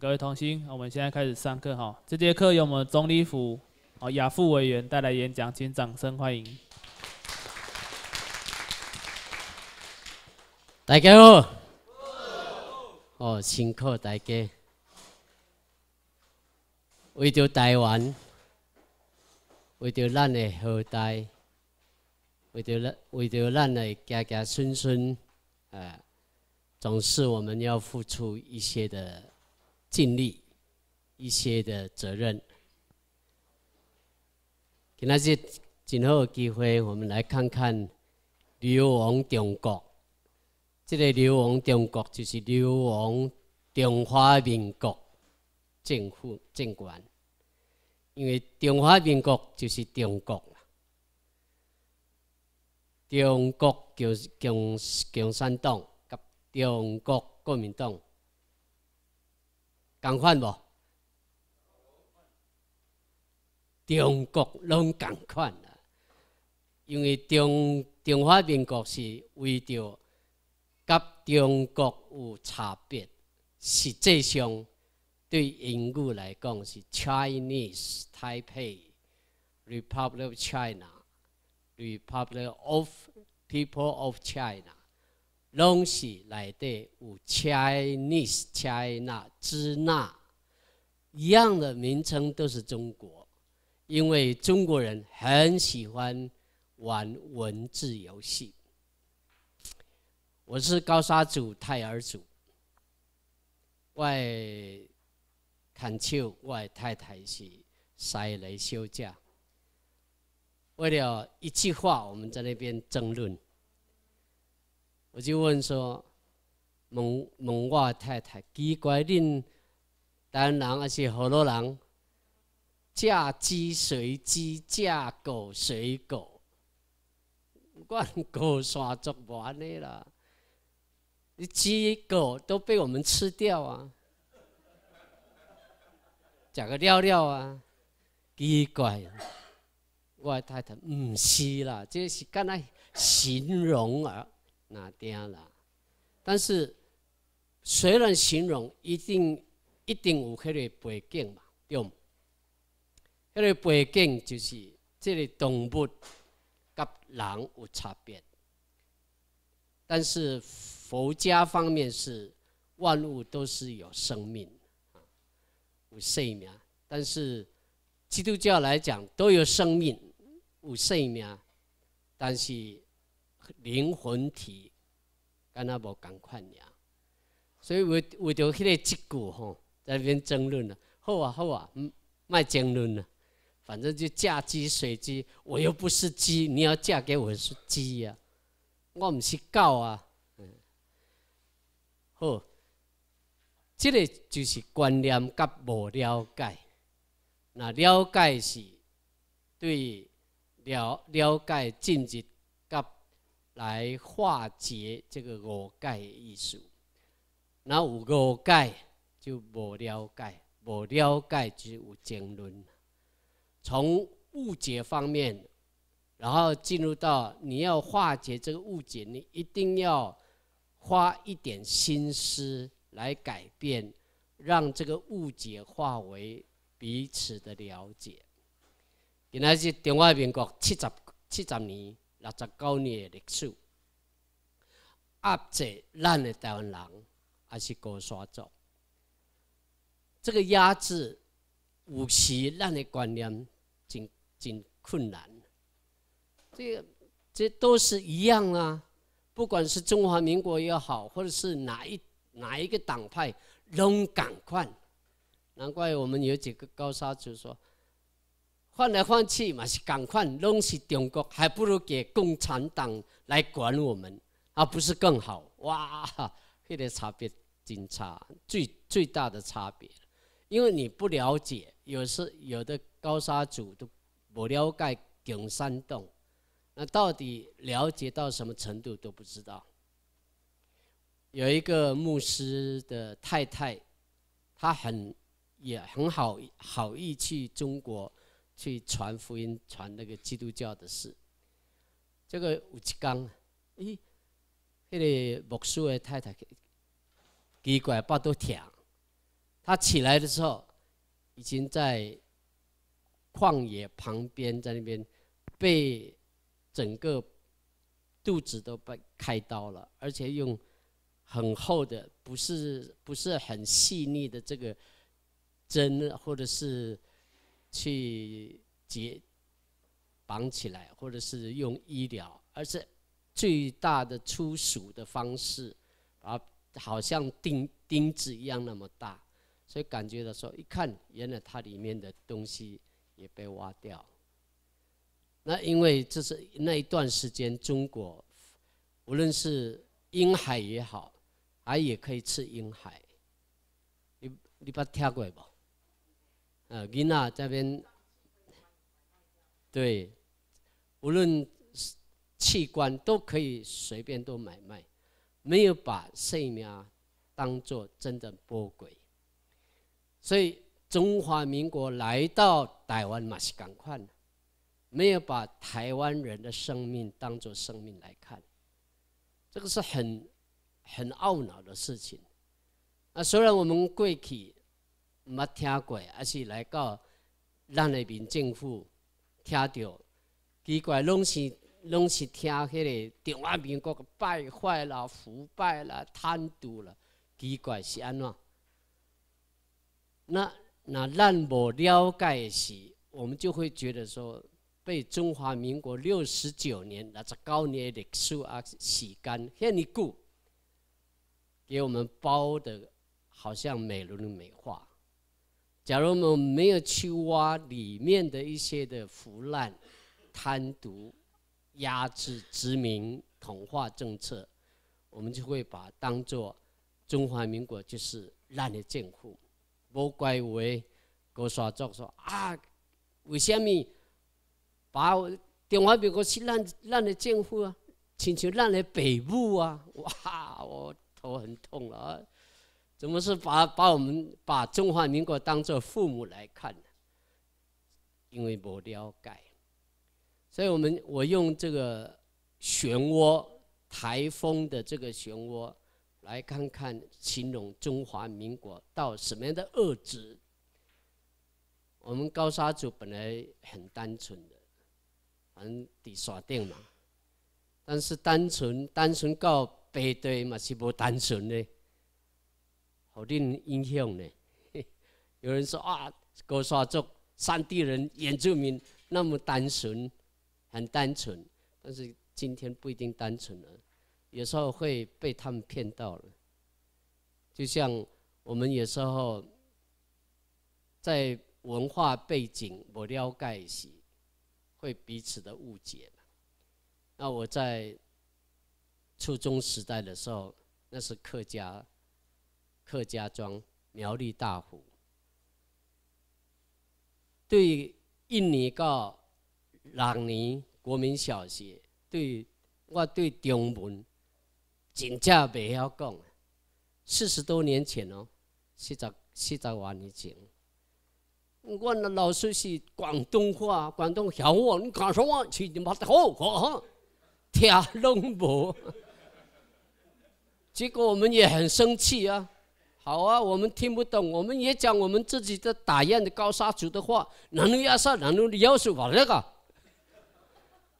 各位童心，我们现在开始上课哈。这节课由我们总理府啊雅副委员带来演讲，请掌声欢迎。大家好，哦，辛苦大家。为着台湾，为着咱的后代，为着咱，为着咱的家家村村，哎，总是我们要付出一些的。尽力一些的责任，给那些今后的机会，我们来看看流亡中国。这个流亡中国就是流亡中华民国政府政权，因为中华民国就是中国。中国共共共产党甲中国国民党。共款无？中国拢共款啊！因为中中华民国是为着甲中国有差别，实际上对英语来讲是 Chinese Taipei Republic of China Republic of People of China。东西来的有 Chinese、China、支那，一样的名称都是中国，因为中国人很喜欢玩文字游戏。我是高沙族、泰尔族，外康丘外太太是塞雷休假，为了一句话我们在那边争论。我就问说：“问问我太太，奇怪恁单人还是好多人？嫁鸡随鸡，嫁狗随狗。阮高山足玩的啦，你鸡狗都被我们吃掉啊！讲个尿尿啊，奇怪！我太太唔是啦，这是干那形容啊。”那点啦。但是虽然形容一定一定有迄个背景嘛，对唔？迄个背景就是这个动物甲人有差别，但是佛家方面是万物都是有生命，有生命。但是基督教来讲都有生命，有生命，但是。灵魂体，干那无共款呀，所以为为着迄个结果吼，在边争论了，好啊好啊，唔卖争论了，反正就嫁鸡随鸡，我又不是鸡，你要嫁给我是鸡呀，我唔是狗啊，好，这个就是观念甲无了解，那了解是对了了解政治。来化解这个误盖的意思。那有误盖就无了解，无了解就有争论。从误解方面，然后进入到你要化解这个误解，你一定要花一点心思来改变，让这个误解化为彼此的了解。今来是中华民国七十七十年。六十九年的历史，压制咱的台湾人，还是高砂族。这个压制、武器，让的观念、真真困难。这个、这都是一样啊，不管是中华民国也好，或者是哪一哪一个党派，拢敢看。难怪我们有几个高沙就说。换来换去嘛，是赶快弄死中国，还不如给共产党来管我们，而不是更好哇！这个差别，真差最最大的差别，因为你不了解，有时有的高沙族都不了解景山洞，那到底了解到什么程度都不知道。有一个牧师的太太，她很也很好好意去中国。去传福音、传那个基督教的事。这个有一讲，咦，那个牧师的太太给拐巴都舔。他起来的时候，已经在旷野旁边，在那边被整个肚子都被开刀了，而且用很厚的，不是不是很细腻的这个针，或者是。去结绑起来，或者是用医疗，而是最大的粗俗的方式，啊，好像钉钉子一样那么大，所以感觉的时候一看，原来它里面的东西也被挖掉。那因为这是那一段时间，中国无论是婴海也好，还也可以吃婴海，你你把它听过不？呃，越南这边，对，无论器官都可以随便都买卖，没有把生命啊当做真的魔鬼。所以中华民国来到台湾嘛，是赶快，没有把台湾人的生命当做生命来看，这个是很很懊恼的事情。啊，虽然我们贵体。毋捌听过，还是来到咱个民政府，听到奇怪，拢是拢是听迄个中华民国败坏啦、腐败啦、贪渎啦，奇怪是安怎？那那让我了解时，我们就会觉得说，被中华民国六十九年那只高年历树啊洗干净，给久，给我们包的好像美轮美奂。假如我们没有去挖里面的一些的腐烂、贪渎、压制、殖民、同化政策，我们就会把当做中华民国就是烂的政府，我怪为我耍作说啊，为什么把中华民国是烂烂的政府啊？请求烂的北部啊！哇，我头很痛了啊！怎么是把把我们把中华民国当做父母来看呢？因为不了解，所以我们我用这个漩涡台风的这个漩涡，来看看形容中华民国到什么样的恶质。我们高沙族本来很单纯的，正得耍定嘛，但是单纯单纯到北堆嘛是不单纯的。好人印象呢。有人说啊，哥刷族、山地人、原住民那么单纯，很单纯，但是今天不一定单纯了，有时候会被他们骗到了。就像我们有时候在文化背景不了解时，会彼此的误解嘛。那我在初中时代的时候，那是客家。客家庄苗栗大湖，对印尼个朗尼国民小学，对，我对中文真正袂晓讲。四十多年前哦，是十是十万年前，我那老师是广东话，广东乡话，你敢说我去你妈的好好，听弄我，结果我们也很生气啊。好啊，我们听不懂，我们也讲我们自己的打样的高沙族的话，南路亚沙南路的要是八那个。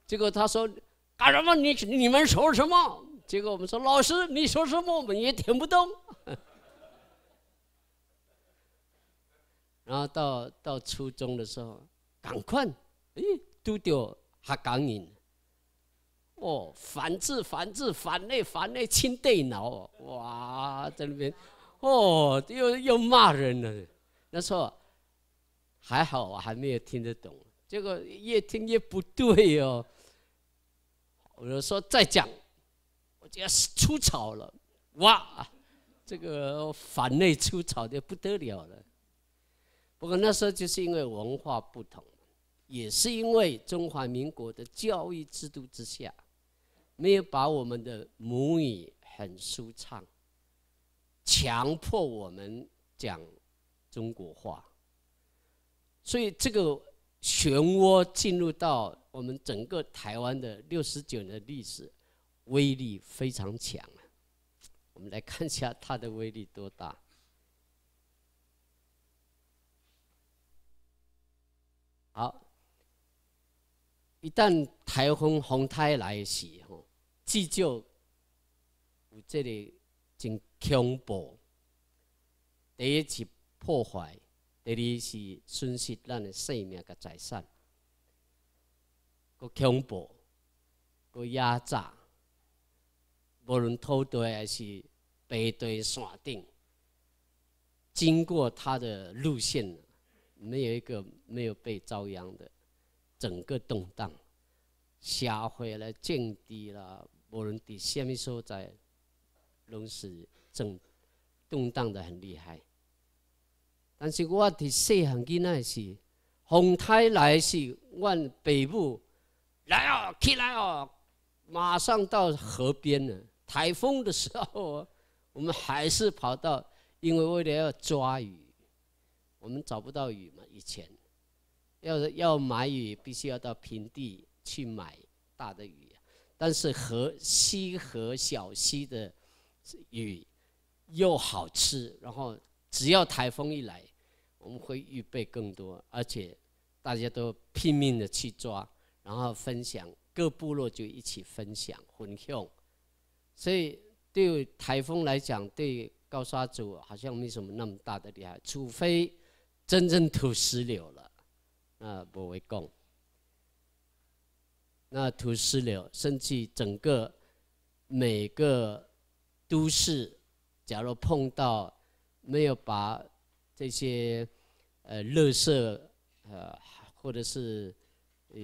结果他说干什么？你你们说什么？结果我们说老师你说什么我们也听不懂。然后到到初中的时候，赶快，哎，都掉哈光你。哦，反字反字反内反内清电脑，哇，在那边。哦，又又骂人了。那时候还好，我还没有听得懂。结果越听越不对哦。我说再讲，我就要出丑了。哇，这个反内出丑的不得了了。不过那时候就是因为文化不同，也是因为中华民国的教育制度之下，没有把我们的母语很舒畅。强迫我们讲中国话，所以这个漩涡进入到我们整个台湾的六十九年历史，威力非常强啊！我们来看一下它的威力多大。好，一旦台风洪台来袭，吼，至就我这里。真恐怖！第一是破坏，第二是损失咱的生命甲财产。佮恐怖，佮压榨，无论土地还是白地山顶，经过他的路线，没有一个没有被遭殃的。整个动荡，社会啦，政治啦，无论伫虾米所在。拢是正动荡的很厉害。但是我的细汉囡仔是洪台来是往北部来哦，起来哦，马上到河边呢。台风的时候，我们还是跑到，因为为了要抓鱼，我们找不到鱼嘛。以前要要买鱼，必须要到平地去买大的鱼。但是河溪河小溪的。雨又好吃，然后只要台风一来，我们会预备更多，而且大家都拼命的去抓，然后分享，各部落就一起分享分用。所以对台风来讲，对高沙族好像没什么那么大的厉害，除非真正土石流了，那不为供。那土石流甚至整个每个。都市，假如碰到没有把这些呃垃圾，呃或者是呃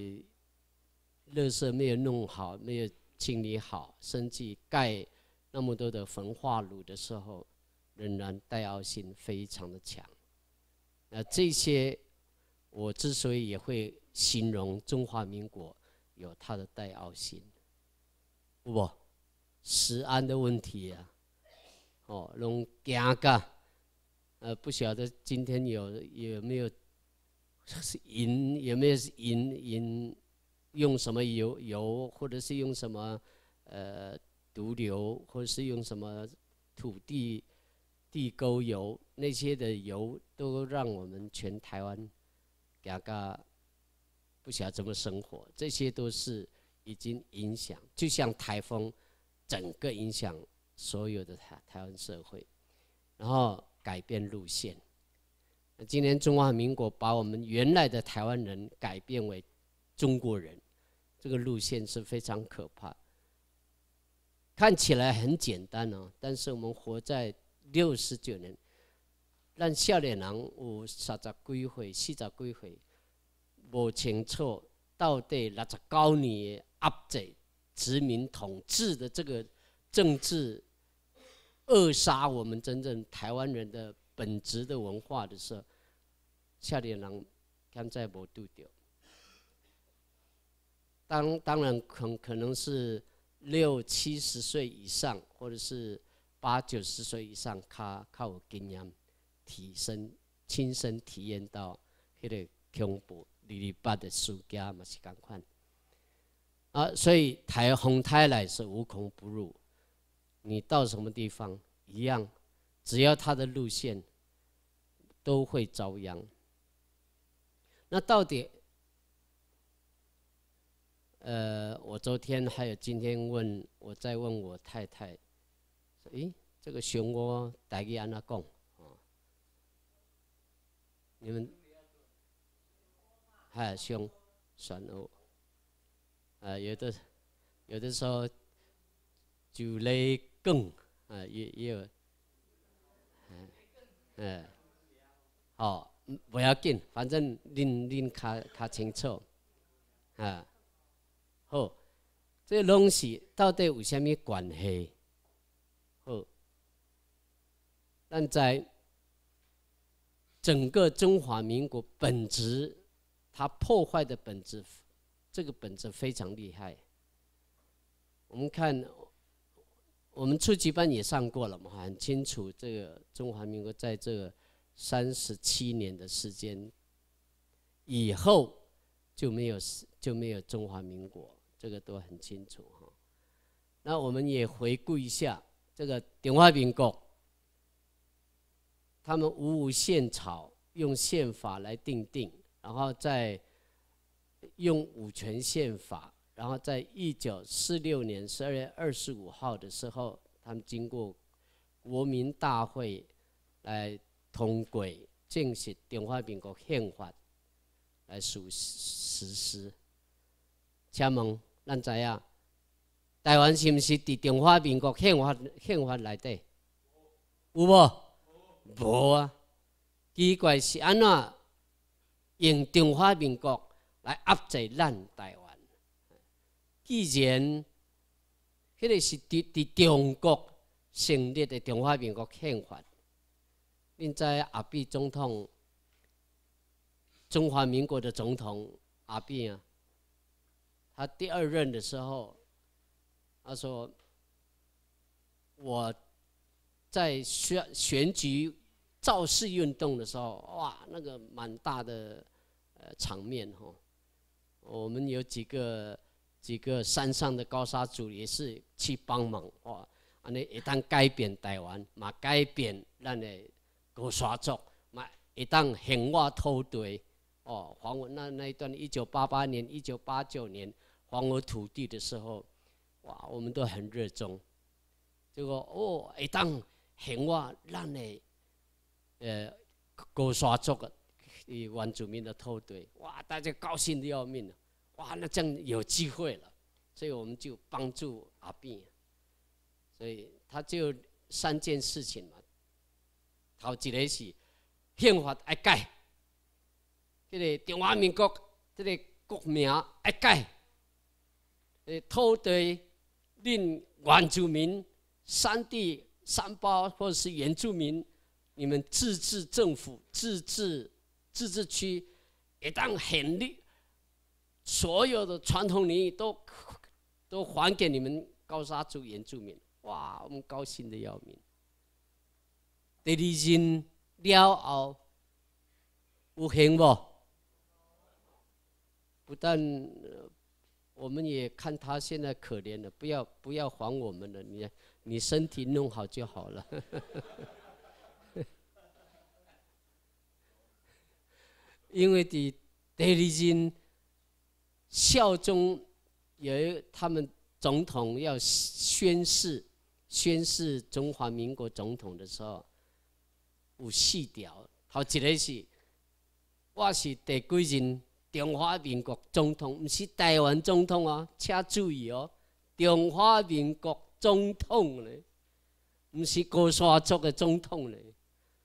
垃圾没有弄好、没有清理好，甚至盖那么多的焚化炉的时候，仍然带凹性非常的强。那这些我之所以也会形容中华民国有它的带凹性，不不。食安的问题呀，哦，拢惊噶，呃，不晓得今天有有没有是引有没有引引用什么油油，或者是用什么呃毒瘤，或者是用什么土地地沟油那些的油，都让我们全台湾大家不晓得怎么生活，这些都是已经影响，就像台风。整个影响所有的台台湾社会，然后改变路线。今年中华民国把我们原来的台湾人改变为中国人，这个路线是非常可怕。看起来很简单哦，但是我们活在六十九年，让笑脸男我啥子归回，去啥归回，无清楚到底六十九年的压制。殖民统治的这个政治扼杀我们真正台湾人的本质的文化的时候，下代人现在无拄到。当当然可可能是六七十岁以上，或者是八九十岁以上，靠靠经验、提升、亲身体验到，迄个恐怖二二八的暑假嘛是共款。啊，所以台风台来是无孔不入，你到什么地方一样，只要它的路线，都会遭殃。那到底……呃，我昨天还有今天问，我在问我太太，说：“哎，这个漩涡带概安那贡啊？你们海兄、算了。啊，有的有的时候就来更啊，也也有，嗯嗯，好，不要紧，反正拎拎卡卡清楚，啊，好，这东西到底有什么关系？好，但在整个中华民国本质，它破坏的本质。这个本子非常厉害。我们看，我们初级班也上过了嘛，很清楚。这个中华民国在这三十七年的时间以后就没有就没有中华民国，这个都很清楚哈。那我们也回顾一下这个《点花民国，他们五五宪草用宪法来定定，然后再。用五权宪法，然后在一九四六年十二月二十五号的时候，他们经过国民大会来通过正式中华民国宪法来实实施。请问咱知影台湾是毋是伫中华民国宪法宪法内底有无？无啊，奇怪是安怎用中华民国？来压制咱台湾。既然，迄个是伫伫中国成立的中华民国宪法，恁知阿扁总统，中华民国的总统阿扁啊，他第二任的时候，他说我在选选举造势运动的时候，哇，那个蛮大的呃场面吼。我们有几个几个山上的高沙族也是去帮忙哇！安那一旦改变台完，嘛改变让的高刷族，嘛一旦闲话偷堆哦，还我那那一段一九八八年、一九八九年还我土地的时候，哇，我们都很热衷。结果哦，一旦闲话让的呃高刷族个，以王祖明的偷堆，哇，大家高兴的要命了。哇，那这样有机会了，所以我们就帮助阿斌，所以他就三件事情嘛。头一个是宪法一改，这个中华民国这个国名一改，呃，偷对另原住民、山地、山包或者是原住民，你们自治政府、自治自治区一旦成立。所有的传统领域都都还给你们高沙族原住民，哇，我们高兴的要命。德立金了后，不行不？不但我们也看他现在可怜了，不要不要还我们了，你你身体弄好就好了。因为在德立金。效忠，有他们总统要宣誓，宣誓中华民国总统的时候，有四条。头一个是，我是第几任中华民国总统，唔是台湾总统啊，请注意哦，中华民国总统嘞，唔是高沙族嘅总统嘞，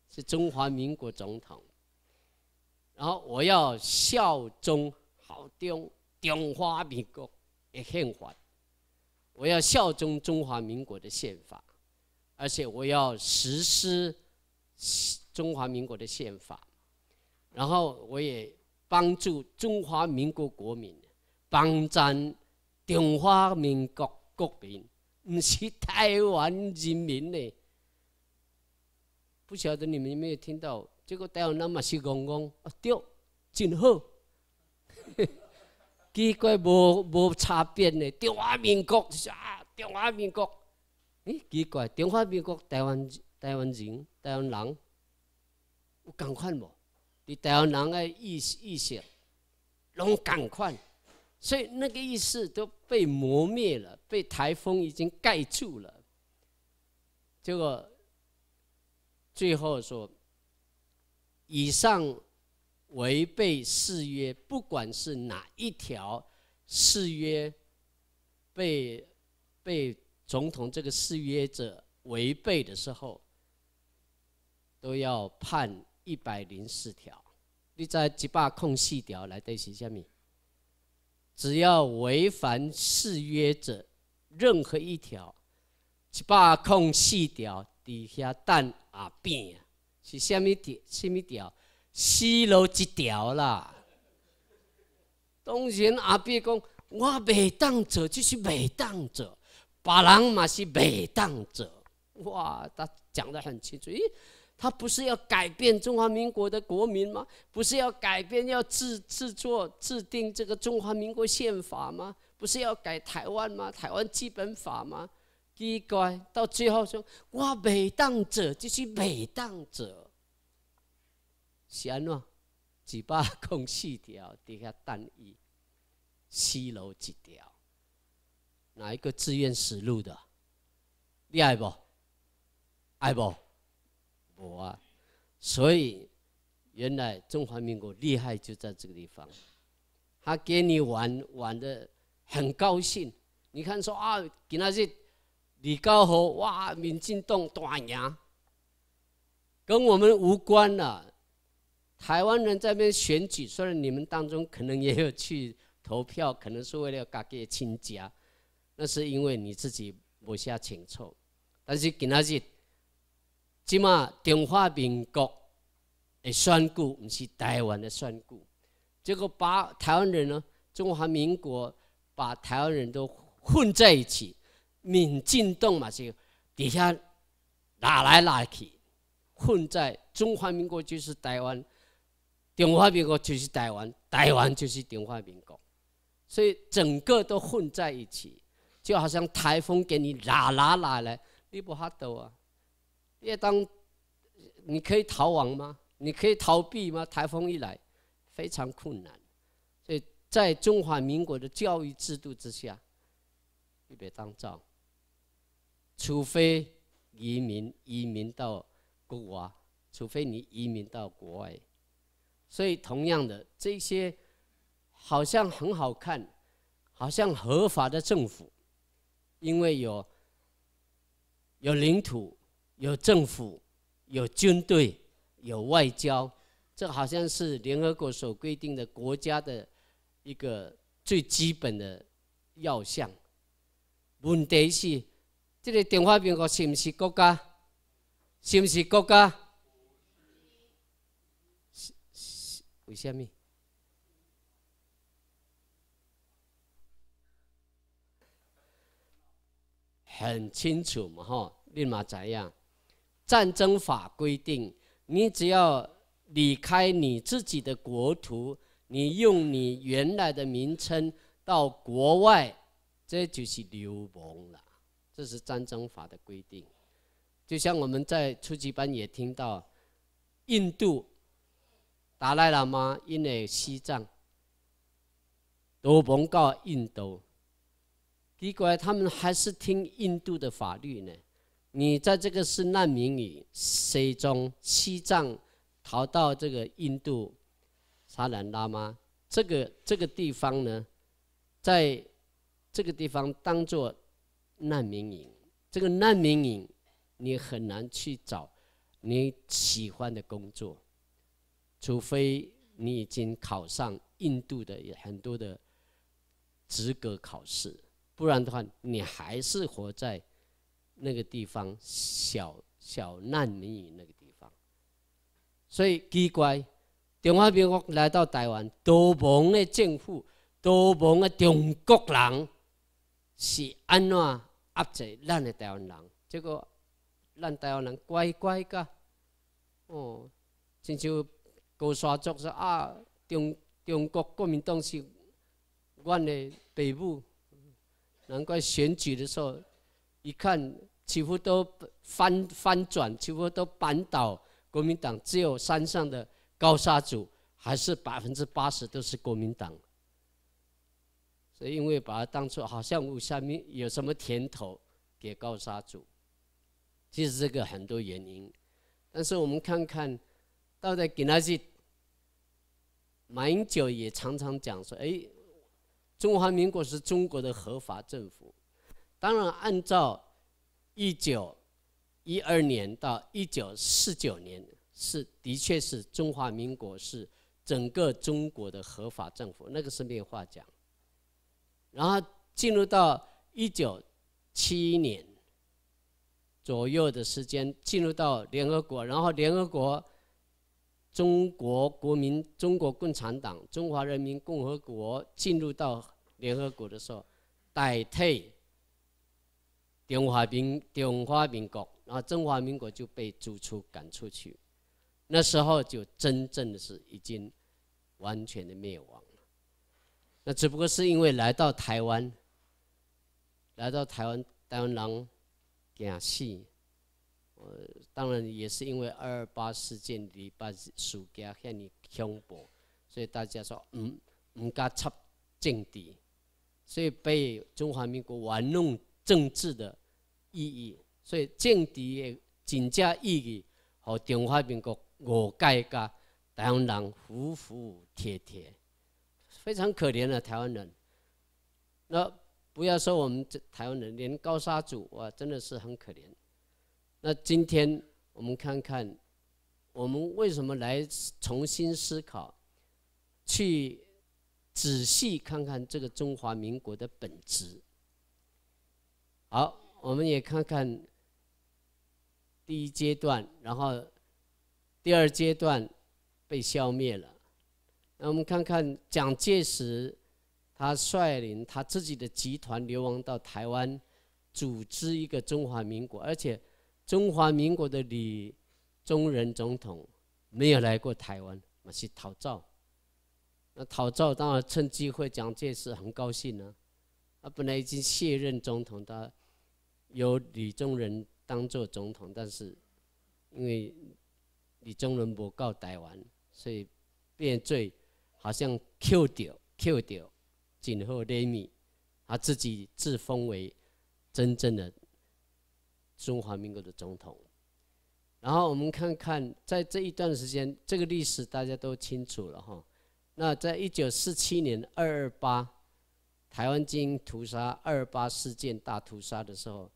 是中华民国总统。然后我要效忠，好丢。中华民国宪法，我要效忠中华民国的宪法，而且我要实施中华民国的宪法，然后我也帮助中华民国国民，帮咱中华民国国民，不是台湾人民呢。不晓得你们有没有听到？这个台湾那么是戆戆，啊对，真好。奇怪，无无差别呢？中华民国就说啊，中华民国，咦？奇怪，中华民国台湾台湾人台湾人有共款无？你台湾人诶意意识拢共款，所以那个意识都被磨灭了，被台风已经盖住了。结果最后说，以上。违背誓约，不管是哪一条誓约被被总统这个誓约者违背的时候，都要判一百零四条。你在几把空隙条来对起下面，只要违反誓约者任何一条，几把空隙条底下蛋啊变啊？是虾米条？虾米条？西路一条啦！当然，阿 B 讲我袂当者就是袂当者，巴朗马是袂当者。哇，他讲得很清楚，咦，他不是要改变中华民国的国民吗？不是要改变、要制制作、制定这个中华民国宪法吗？不是要改台湾吗？台湾基本法吗？奇怪，到最后说我袂当者就是袂当者。安哦，嘴巴空四条，底下单一，西楼几条。哪一个自愿死路的？厉害不？爱不？我啊。所以，原来中华民国厉害就在这个地方。他给你玩玩的，很高兴。你看说啊，给那些李高和哇，民进党大赢，跟我们无关了。台湾人这边选举，虽然你们当中可能也有去投票，可能是为了搞给亲家，那是因为你自己不甚清楚。但是今仔日，即马中华民国的选举毋是台湾的选举，结果把台湾人呢，中华民国把台湾人都混在一起，民进党嘛就底下拉来拉去，混在中华民国就是台湾。中华民国就是台湾，台湾就是中华民国，所以整个都混在一起，就好像台风给你拉拉拉来，你不哈到啊？因当你可以逃亡吗？你可以逃避吗？台风一来，非常困难。所以在中华民国的教育制度之下，你别当造，除非移民，移民到国外，除非你移民到国外。所以，同样的，这些好像很好看，好像合法的政府，因为有有领土、有政府、有军队、有外交，这好像是联合国所规定的国家的一个最基本的要项。问题是，这个电话我是不是国家？是不是国家？为什么？很清楚嘛！哈，立马怎样？战争法规定，你只要离开你自己的国土，你用你原来的名称到国外，这就是流亡了。这是战争法的规定。就像我们在初级班也听到，印度。达赖喇嘛，因为西藏、都甭到印度，奇怪，他们还是听印度的法律呢？你在这个是难民营，从西藏逃到这个印度，沙兰喇嘛，这个这个地方呢，在这个地方当做难民营，这个难民营你很难去找你喜欢的工作。除非你已经考上印度的很多的资格考试，不然的话，你还是活在那个地方小小难民营那个地方。所以奇怪，中华民国来到台湾，多蒙的政府，多蒙的中国人，是安怎压制咱的台湾人？结果，咱台湾人乖乖个，哦，成就。高沙族说：“啊，中中国国民党是阮的北部，难怪选举的时候，一看几乎都翻翻转，几乎都扳倒国民党，只有山上的高沙族还是百分之八十都是国民党。所以因为把它当初好像有下面有什么甜头给高沙族，其实这个很多原因。但是我们看看。”到在给那些，马英九也常常讲说：“哎，中华民国是中国的合法政府。”当然，按照一九一二年到一九四九年，是的确是中华民国是整个中国的合法政府，那个是没有话讲。然后进入到一九七一年左右的时间，进入到联合国，然后联合国。中国国民、中国共产党、中华人民共和国进入到联合国的时候，代替中华民中华民国，然后中华民国就被逐出、赶出去。那时候就真正的，是已经完全的灭亡了。那只不过是因为来到台湾，来到台湾，当然假死。呃，当然也是因为二二八事件里把暑假向你强迫，所以大家说唔唔敢插政敌，所以被中华民国玩弄政治的意义，所以政敌的警戒意义，和中华民国我国个台湾人服服帖帖，非常可怜的台湾人。那不要说我们这台湾人，连高沙族哇，真的是很可怜。那今天我们看看，我们为什么来重新思考，去仔细看看这个中华民国的本质。好，我们也看看第一阶段，然后第二阶段被消灭了。那我们看看蒋介石，他率领他自己的集团流亡到台湾，组织一个中华民国，而且。中华民国的李宗仁总统没有来过台湾，而是讨造。那讨造当然趁机会，蒋介石很高兴啊！他本来已经卸任总统，他由李宗仁当做总统，但是因为李宗仁不告台湾，所以变罪好像 Q 掉 Q 掉，今后雷米，他自己自封为真正的。中华民国的总统，然后我们看看，在这一段时间，这个历史大家都清楚了哈。那在一九四七年二二八，台湾英屠杀二二八事件大屠杀的时候，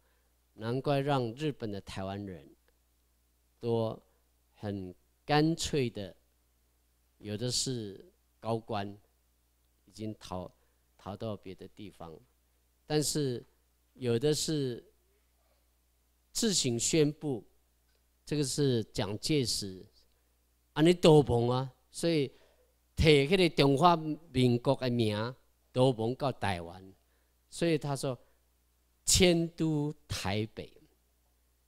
难怪让日本的台湾人都很干脆的，有的是高官已经逃逃到别的地方，但是有的是。自行宣布，这个是蒋介石，啊，你斗篷啊，所以提起来中华民国的名，斗篷到台湾，所以他说迁都台北，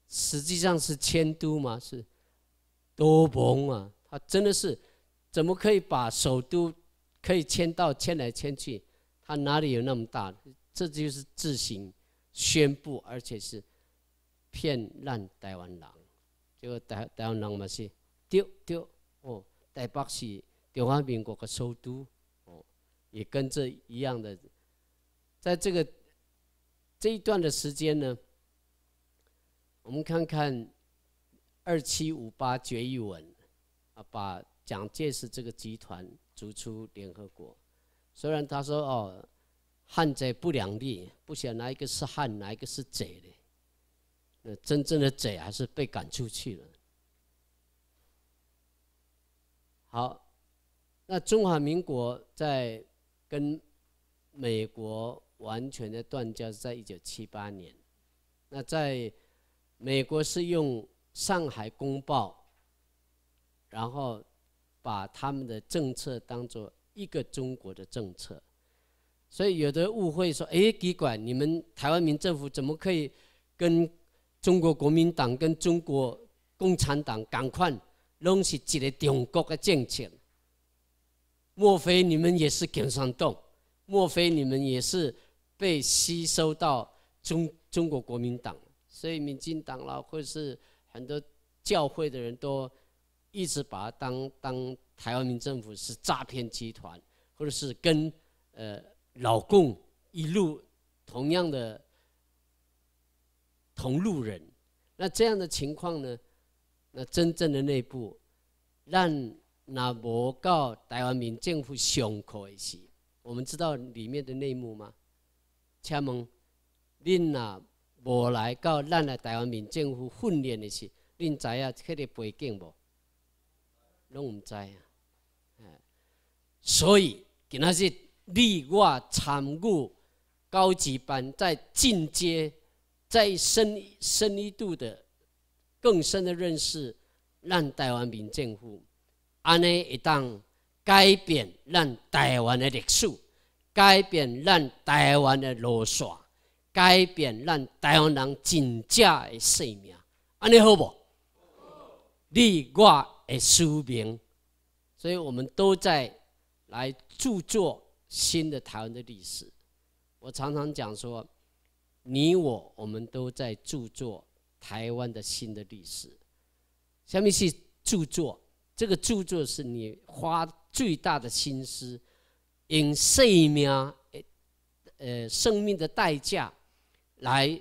实际上是迁都吗？是斗篷啊！他真的是怎么可以把首都可以迁到迁来迁去？他哪里有那么大？这就是自行宣布，而且是。骗咱台湾人，结果台台湾人嘛是，丢丢哦，台北是中华民国的首都，哦，也跟这一样的，在这个这一段的时间呢，我们看看二七五八决议文啊，把蒋介石这个集团逐出联合国。虽然他说哦，汉贼不两立，不想哪一个是汉，哪一个是贼的。那真正的贼还是被赶出去了。好，那中华民国在跟美国完全的断交是在一九七八年。那在美国是用《上海公报》，然后把他们的政策当做一个中国的政策，所以有的误会说：“哎，李管你们台湾民政府怎么可以跟？”中国国民党跟中国共产党，赶快拢是一个中国的政权。莫非你们也是共产党？莫非你们也是被吸收到中中国国民党？所以民进党啦，或者是很多教会的人都一直把它当当台湾民政府是诈骗集团，或者是跟呃老共一路同样的。同路人，那这样的情况呢？那真正的内部，让那无告台湾民政府口一去，我们知道里面的内幕吗？请问，恁那无来告让来台湾民政府训练的是恁知啊？迄个背景无，拢唔知啊。所以，今那日你我参务高级班在进阶。再深深一度的、更深的认识，让台湾民政府，安尼一旦改变，让台湾的历史改变，让台湾的路线改变，让台湾人警戒的性命，安尼好不？你我的书名，所以我们都在来著作新的台湾的历史。我常常讲说。你我我们都在著作台湾的新的历史。下面是著作，这个著作是你花最大的心思，用生命，呃生命的代价，来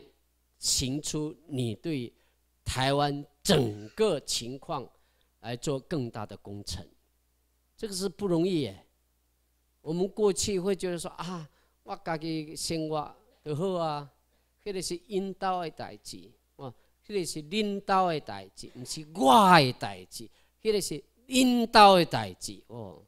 行出你对台湾整个情况来做更大的工程。这个是不容易耶。我们过去会觉得说啊，我家己生活都好啊。迄个是领导的代志哦，迄个是领导的代志，不是我的代志。迄个是领导的代志哦。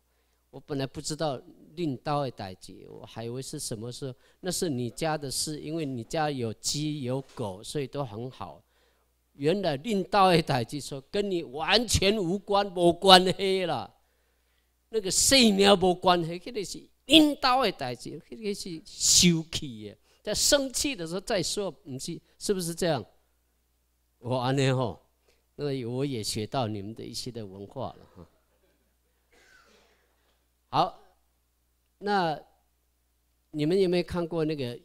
我本来不知道领导的代志，我还以为是什么事，那是你家的事，因为你家有鸡有狗，所以都很好。原来领导的代志说跟你完全无关，无关系了。那个性命无关系，迄个是领导的代志，迄个是生气的。在生气的时候再说，你去是不是这样？我安尼吼，那我也学到你们的一些的文化了哈。好，那你们有没有看过那个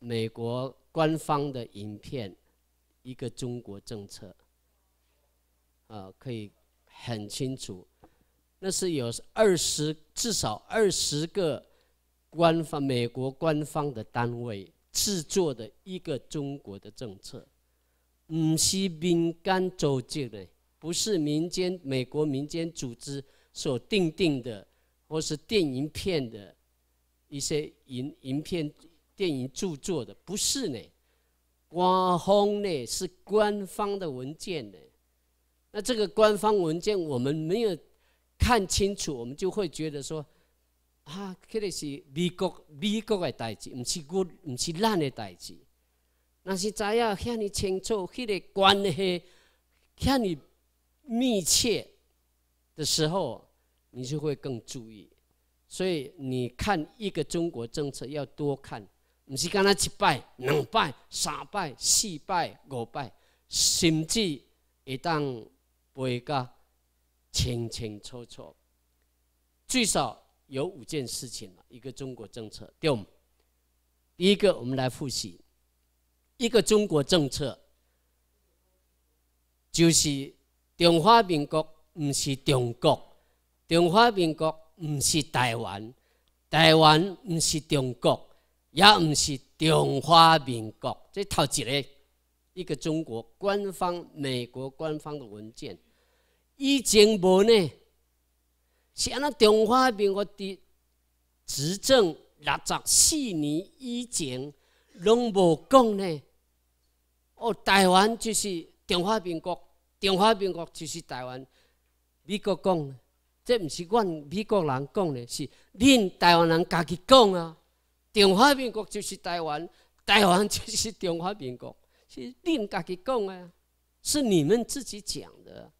美国官方的影片？一个中国政策啊，可以很清楚，那是有二十，至少二十个。官方美国官方的单位制作的一个中国的政策，不是民间组织的，不是民间美国民间组织所定定的，或是电影片的一些影影片电影著作的，不是呢。官方呢是官方的文件呢，那这个官方文件我们没有看清楚，我们就会觉得说。啊，迄个是美国美国的代志，毋是我，毋是咱的代志。若是知影遐尼清楚，迄个关系遐尼密切的时候，你就会更注意。所以你看一个中国政策，要多看，毋是干那一拜、两拜、三拜、四拜、五拜，甚至一当背个清清楚楚，最少。有五件事情一个中国政策。第五，第一个，我们来复习一个中国政策，就是中华民国不是中国，中华民国不是台湾，台湾不是中国，也不是中华民国。这套一个，一个中国官方、美国官方的文件已经无呢。是啊，那中华民国的执政六十四年以前，拢无讲呢。哦，台湾就是中华民国，中华民国就是台湾。美国讲，这毋是阮美国人讲的，是恁台湾人家己讲啊。中华民国就是台湾，台湾就是中华民国，是恁家己讲啊，是你们自己讲的。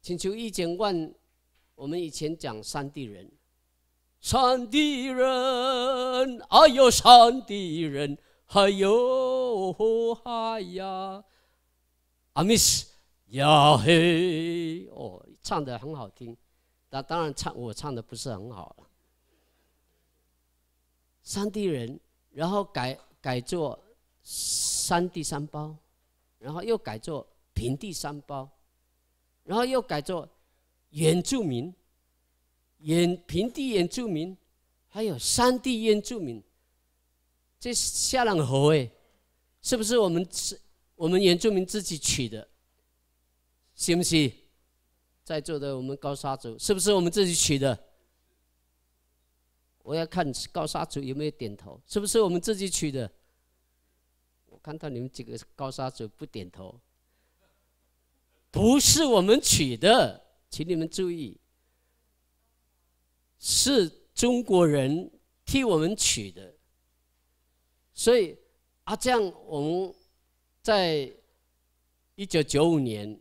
请求以前阮我们以前讲山地人，山地人，哎呦，山地人，哎呦，嗨呀，阿弥斯，呀嘿，哦，唱的很好听，但当然唱我唱的不是很好了。山地人，然后改改做山地三包，然后又改做平地三包，然后又改做。原住民，原平地原住民，还有山地原住民，这下浪河诶，是不是我们是？我们原住民自己取的，行不行？在座的我们高沙族，是不是我们自己取的？我要看高沙族有没有点头，是不是我们自己取的？我看到你们几个高沙族不点头，不是我们取的。请你们注意，是中国人替我们取的。所以啊，这样我们，在一九九五年，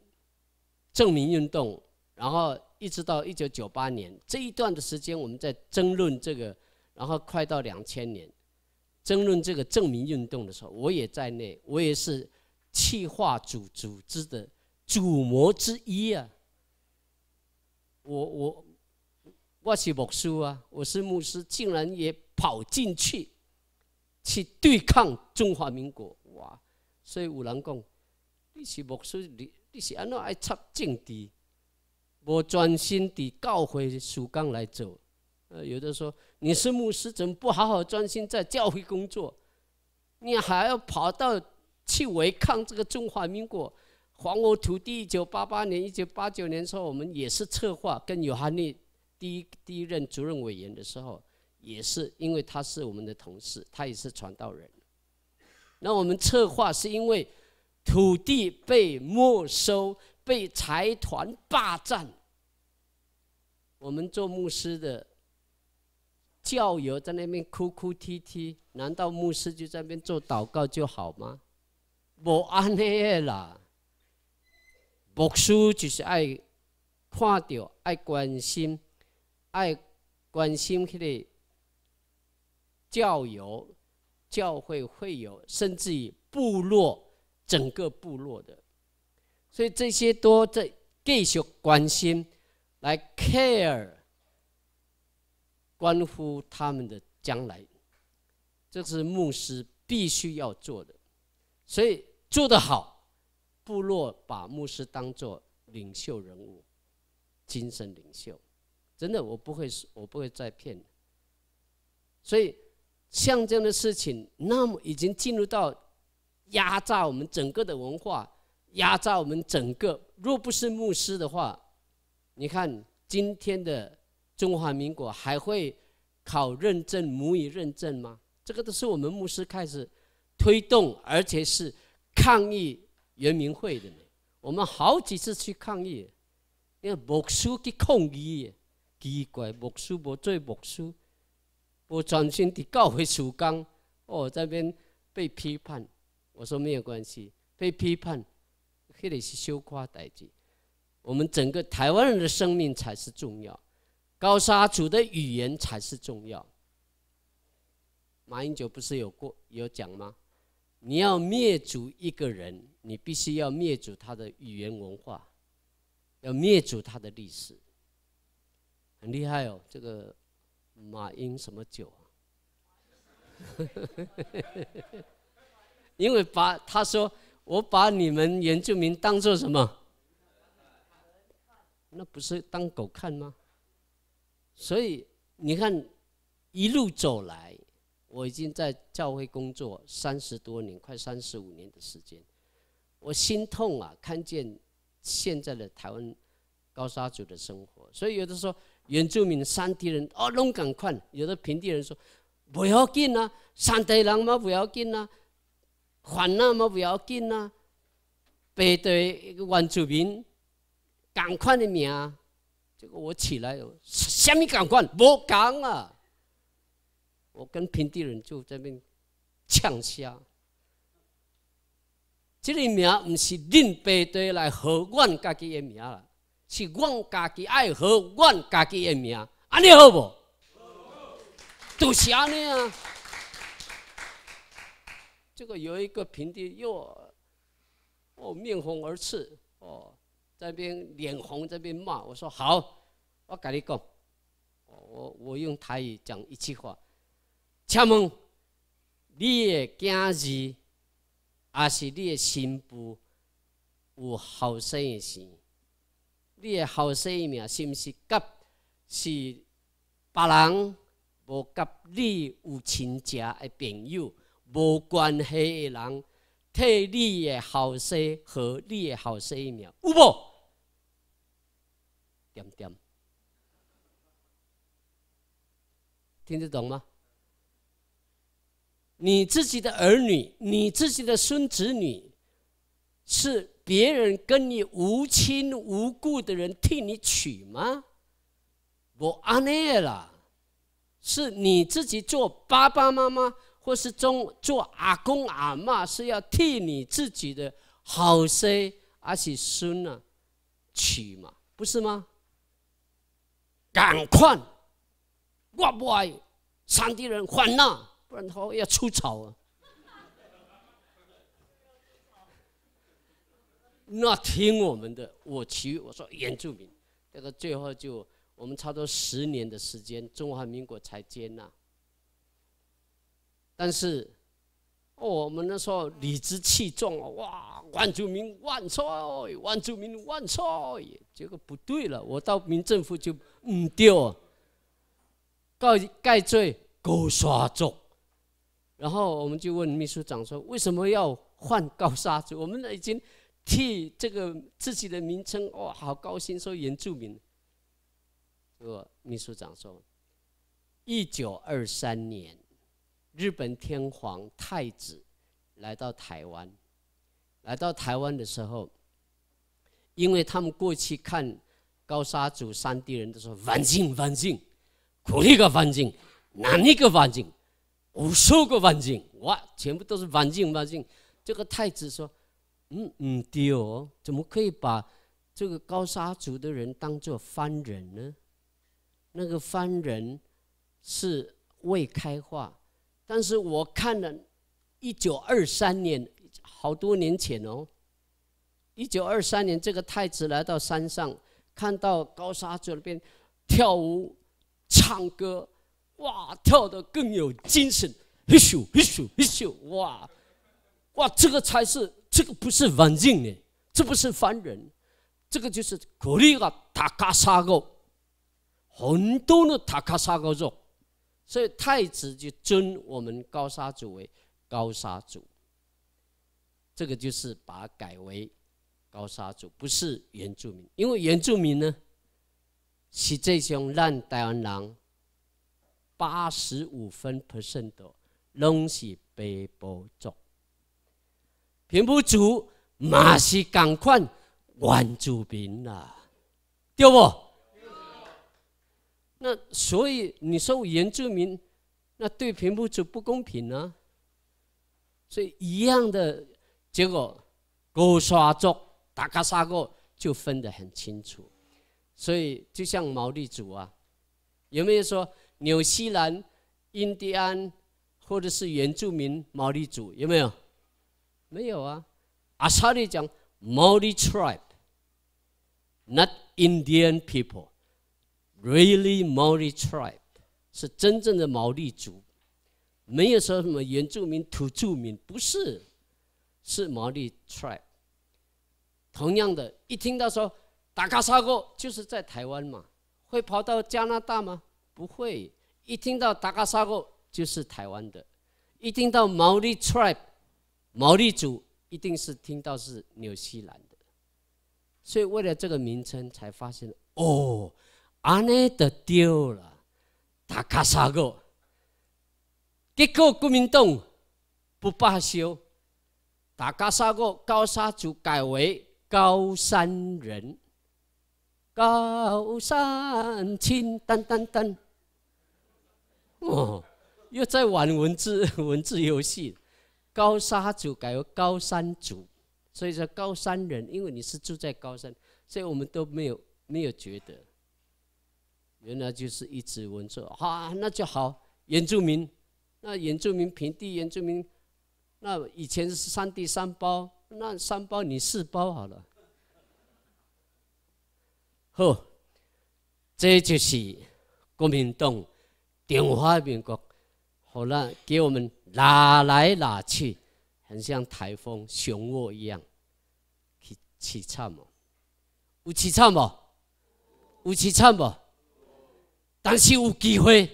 证明运动，然后一直到一九九八年这一段的时间，我们在争论这个，然后快到两千年，争论这个证明运动的时候，我也在内，我也是气化组组织的主谋之一啊。我我我是牧师啊，我是牧师，竟然也跑进去去对抗中华民国哇！所以有人讲，你是牧师，你你是安怎爱插政治，无专心在教会属工来走？呃，有的说你是牧师，怎么不好好专心在教会工作，你还要跑到去违抗这个中华民国？黄我土地，一九八八年、一九八九年时候，我们也是策划跟有韩尼第一第一任主任委员的时候，也是因为他是我们的同事，他也是传道人。那我们策划是因为土地被没收、被财团霸占，我们做牧师的教友在那边哭哭啼啼，难道牧师就在那边做祷告就好吗？我安奈了。牧师就是爱看到、爱关心、爱关心迄个教友、教会会有甚至于部落、整个部落的，所以这些都在继续关心、来 care，关乎他们的将来，这是牧师必须要做的，所以做得好。部落把牧师当做领袖人物、精神领袖，真的，我不会，我不会再骗你。所以，像这样的事情，那么已经进入到压榨我们整个的文化，压榨我们整个。若不是牧师的话，你看今天的中华民国还会考认证、母语认证吗？这个都是我们牧师开始推动，而且是抗议。原民会的呢？我们好几次去抗议，因为牧师去抗议，奇怪莫属不做牧师，我转身的告回主纲，哦这边被批判，我说没有关系，被批判，黑的是羞夸待见。我们整个台湾人的生命才是重要，高沙族的语言才是重要。马英九不是有过有讲吗？你要灭族一个人。你必须要灭祖他的语言文化，要灭祖他的历史，很厉害哦。这个马英什么酒啊？因为把他说，我把你们研究民当做什么？那不是当狗看吗？所以你看，一路走来，我已经在教会工作三十多年，快三十五年的时间。我心痛啊！看见现在的台湾高沙族的生活，所以有的说原住民山地人哦，弄赶快；有的平地人说不要紧啊，山地人嘛不要紧啊，缓那么不要紧啊。背对一个原住民，赶快的命啊！结果我起来，什么赶快？不讲啊！我跟平地人就这边，呛虾。这个名不是恁排队来和阮家己的名啦，是阮家己爱和阮家己的名，安尼好无？都安尼啊！这个有一个平地，哟，哦，面红耳赤，哦，在边脸红，在边骂。我说好，我讲你讲，我我用台语讲一句话，请问，你的今日？也是你诶，新妇有后生诶时，你诶后生命是毋是甲是别人无甲你有亲戚诶朋友无关系诶人替你诶后生和你诶后生命有无？点点听得懂吗？你自己的儿女，你自己的孙子女，是别人跟你无亲无故的人替你娶吗？我安涅了，是你自己做爸爸妈妈或是中做阿公阿妈，是要替你自己的好孙阿且孙啊娶嘛，不是吗？赶快，哇不哎，上地人换呐。然后要出丑啊，那听我们的，我其我说原住民，那个最后就我们差不多十年的时间，中华民国才接纳。但是我们那时候理直气壮啊，哇，万族民万岁，万族民万岁，结果不对了，我到民政府就唔掉，告盖罪，狗耍作。然后我们就问秘书长说：“为什么要换高沙族？我们已经替这个自己的名称，哇，好高兴！”说原住民。呃，秘书长说：“一九二三年，日本天皇太子来到台湾。来到台湾的时候，因为他们过去看高沙族山地人的时候，环境，环境，苦一个环境，难一个环境。”无数个环境，哇，全部都是环境，环境。这个太子说：“嗯，对丢，怎么可以把这个高沙族的人当做番人呢？那个番人是未开化，但是我看了，一九二三年，好多年前哦，一九二三年，这个太子来到山上，看到高沙族那边跳舞、唱歌。”哇，跳得更有精神！嘿咻嘿咻嘿咻！哇，哇，这个才是，这个不是文静的，这不是凡人，这个就是古力个塔卡沙哥，很多的塔卡沙哥族，所以太子就尊我们高沙族为高沙族，这个就是把它改为高沙族，不是原住民，因为原住民呢是这种烂台湾人。八十五分 percent 的东西背剥走。平埔族嘛是赶快原住民啦，对不？那所以你说原住民，那对平埔族不公平呢？所以一样的结果，勾沙族、达卡沙狗，就分得很清楚。所以就像毛利主啊，有没有说？纽西兰、印第安，或者是原住民毛利族，有没有？没有啊。阿查利讲 m 利 o r i tribe，not Indian people，really m 利 o r i tribe，是真正的毛利族，没有说什么原住民、土著民，不是，是毛利 tribe。同样的，一听到说达卡沙哥就是在台湾嘛，会跑到加拿大吗？不会，一听到达卡沙哥就是台湾的，一听到毛利 tribe 毛利族一定是听到是纽西兰的，所以为了这个名称才发现哦，阿内的丢了达卡沙哥，结个国民党不罢休，达卡沙哥高沙族改为高山人，高山青等等等。哦，又在玩文字 文字游戏，高山族改为高山族，所以说高山人，因为你是住在高山，所以我们都没有没有觉得，原来就是一直文著，好，那就好，原住民，那原住民平地原住民，那以前是三地三包，那三包你四包好了，好，这就是国民党。中华民国，好了，给我们拉来拉去，很像台风、漩涡一样，去凄惨哦。有凄惨无？有凄惨无？但是有机会，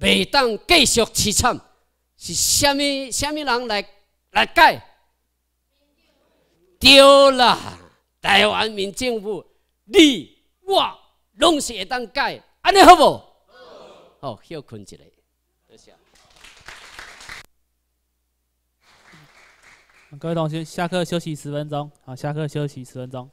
未当继续凄惨。是虾米？虾米人来来改？对啦，台湾民政府，你我拢是会当改，安尼好无？哦，休困一下。各位同学，下课休息十分钟。好，下课休息十分钟。